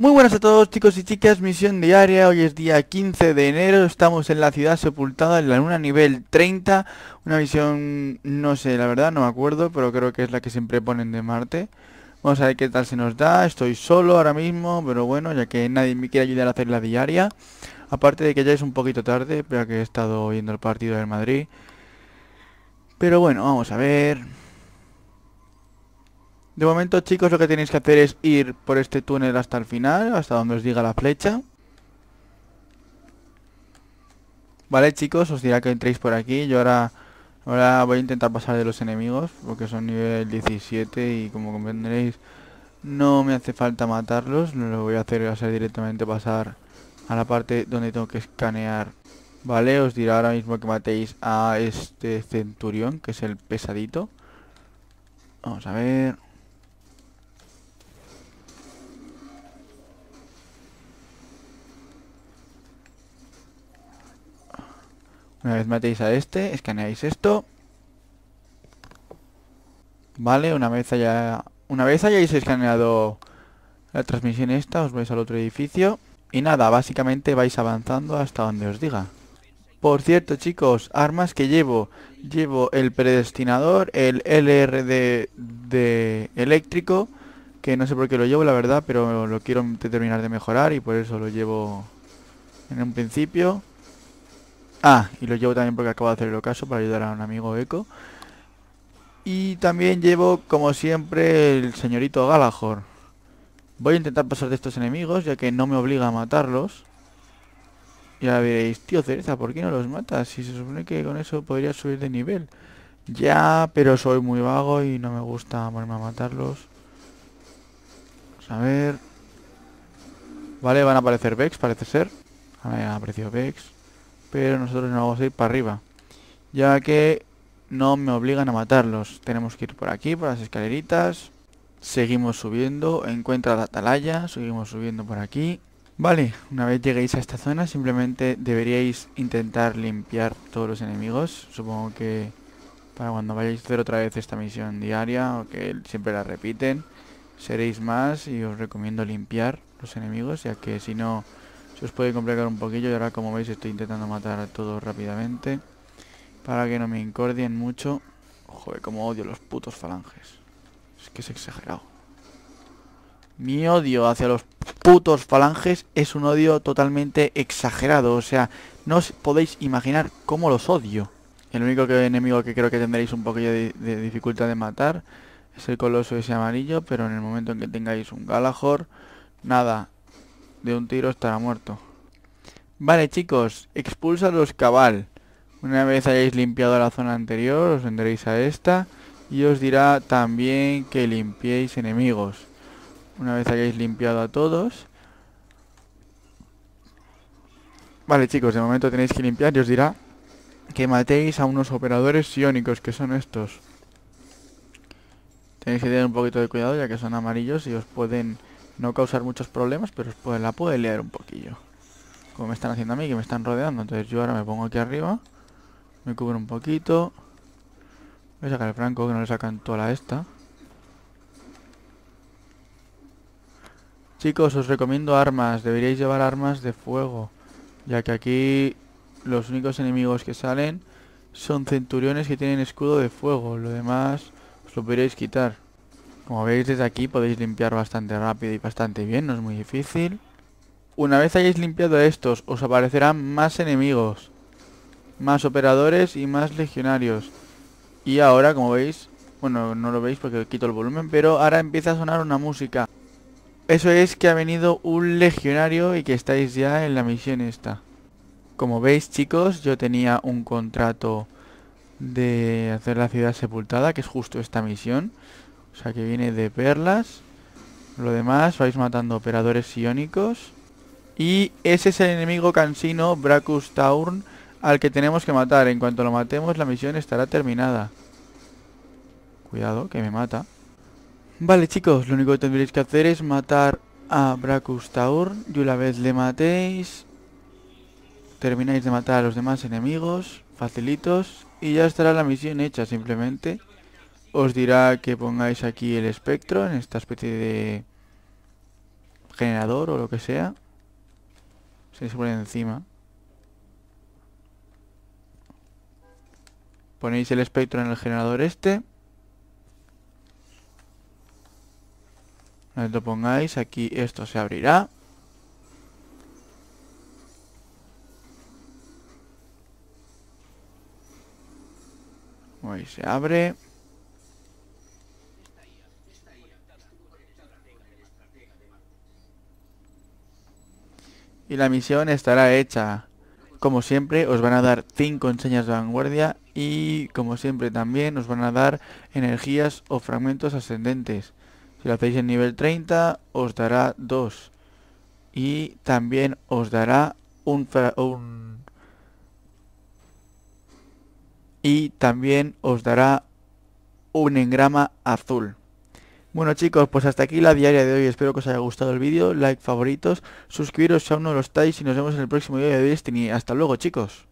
Muy buenas a todos chicos y chicas, misión diaria, hoy es día 15 de enero, estamos en la ciudad sepultada en la luna nivel 30, una misión, no sé, la verdad no me acuerdo, pero creo que es la que siempre ponen de Marte. Vamos a ver qué tal se nos da, estoy solo ahora mismo, pero bueno, ya que nadie me quiere ayudar a hacer la diaria. Aparte de que ya es un poquito tarde, ya que he estado viendo el partido del Madrid. Pero bueno, vamos a ver... De momento, chicos, lo que tenéis que hacer es ir por este túnel hasta el final, hasta donde os diga la flecha. Vale, chicos, os dirá que entréis por aquí. Yo ahora, ahora voy a intentar pasar de los enemigos, porque son nivel 17 y como comprenderéis, no me hace falta matarlos. Lo voy a hacer, va a ser directamente pasar a la parte donde tengo que escanear. Vale, os dirá ahora mismo que matéis a este centurión, que es el pesadito. Vamos a ver... Una vez matéis a este, escaneáis esto. Vale, una vez una vez hayáis escaneado la transmisión esta, os vais al otro edificio. Y nada, básicamente vais avanzando hasta donde os diga. Por cierto, chicos, armas que llevo. Llevo el predestinador, el LRD de eléctrico, que no sé por qué lo llevo, la verdad, pero lo quiero terminar de mejorar y por eso lo llevo en un principio. Ah, y lo llevo también porque acabo de hacer el ocaso para ayudar a un amigo eco. Y también llevo, como siempre, el señorito Galahor. Voy a intentar pasar de estos enemigos, ya que no me obliga a matarlos. Ya veréis, tío Cereza, ¿por qué no los matas? Si se supone que con eso podría subir de nivel. Ya, pero soy muy vago y no me gusta ponerme a matarlos. Vamos a ver... Vale, van a aparecer Vex, parece ser. A ver, han aparecido Vex. Pero nosotros no vamos a ir para arriba. Ya que no me obligan a matarlos. Tenemos que ir por aquí, por las escaleritas. Seguimos subiendo. Encuentra la atalaya. Seguimos subiendo por aquí. Vale, una vez lleguéis a esta zona simplemente deberíais intentar limpiar todos los enemigos. Supongo que para cuando vayáis a hacer otra vez esta misión diaria o que siempre la repiten, seréis más y os recomiendo limpiar los enemigos ya que si no os puede complicar un poquillo y ahora como veis estoy intentando matar a todos rápidamente. Para que no me incordien mucho. Joder, como odio los putos falanges. Es que es exagerado. Mi odio hacia los putos falanges es un odio totalmente exagerado. O sea, no os podéis imaginar cómo los odio. El único enemigo que creo que tendréis un poquillo de, dificultad de matar es el coloso ese amarillo, pero en el momento en que tengáis un Galahor, nada, de un tiro estará muerto. Vale chicos, expulsa los cabal. Una vez hayáis limpiado la zona anterior, os vendréis a esta y os dirá también que limpiéis enemigos. Una vez hayáis limpiado a todos. Vale chicos, de momento tenéis que limpiar y os dirá que matéis a unos operadores iónicos que son estos. Tenéis que tener un poquito de cuidado ya que son amarillos y os pueden no causar muchos problemas, pero pues la puede leer un poquillo. Como me están haciendo a mí, que me están rodeando. Entonces yo ahora me pongo aquí arriba. Me cubro un poquito. Voy a sacar el franco, que no le sacan toda la esta. Chicos, os recomiendo armas. Deberíais llevar armas de fuego. Ya que aquí los únicos enemigos que salen son centuriones que tienen escudo de fuego. Lo demás os lo podríais quitar. Como veis desde aquí podéis limpiar bastante rápido y bastante bien, no es muy difícil. Una vez hayáis limpiado estos, os aparecerán más enemigos. Más operadores y más legionarios. Y ahora, como veis, bueno, no lo veis porque quito el volumen, pero ahora empieza a sonar una música. Eso es que ha venido un legionario y que estáis ya en la misión esta. Como veis, chicos, yo tenía un contrato de hacer la ciudad sepultada, que es justo esta misión. O sea que viene de perlas. Lo demás, vais matando operadores iónicos. Y ese es el enemigo cansino, Bracus Taurn, al que tenemos que matar. En cuanto lo matemos, la misión estará terminada. Cuidado, que me mata. Vale, chicos, lo único que tendréis que hacer es matar a Bracus Taurn. Y una vez le matéis, termináis de matar a los demás enemigos, facilitos, y ya estará la misión hecha simplemente os dirá que pongáis aquí el espectro en esta especie de generador o lo que sea. Se encima. Ponéis el espectro en el generador este. lo pongáis, aquí esto se abrirá. Ahí se abre. y la misión estará hecha. Como siempre os van a dar 5 enseñas de vanguardia y como siempre también os van a dar energías o fragmentos ascendentes. Si lo hacéis en nivel 30 os dará 2 y también os dará un, un... y también os dará un engrama azul. Bueno chicos, pues hasta aquí la diaria de hoy, espero que os haya gustado el vídeo, like, favoritos, suscribiros si aún no lo estáis y nos vemos en el próximo vídeo de Destiny, hasta luego chicos.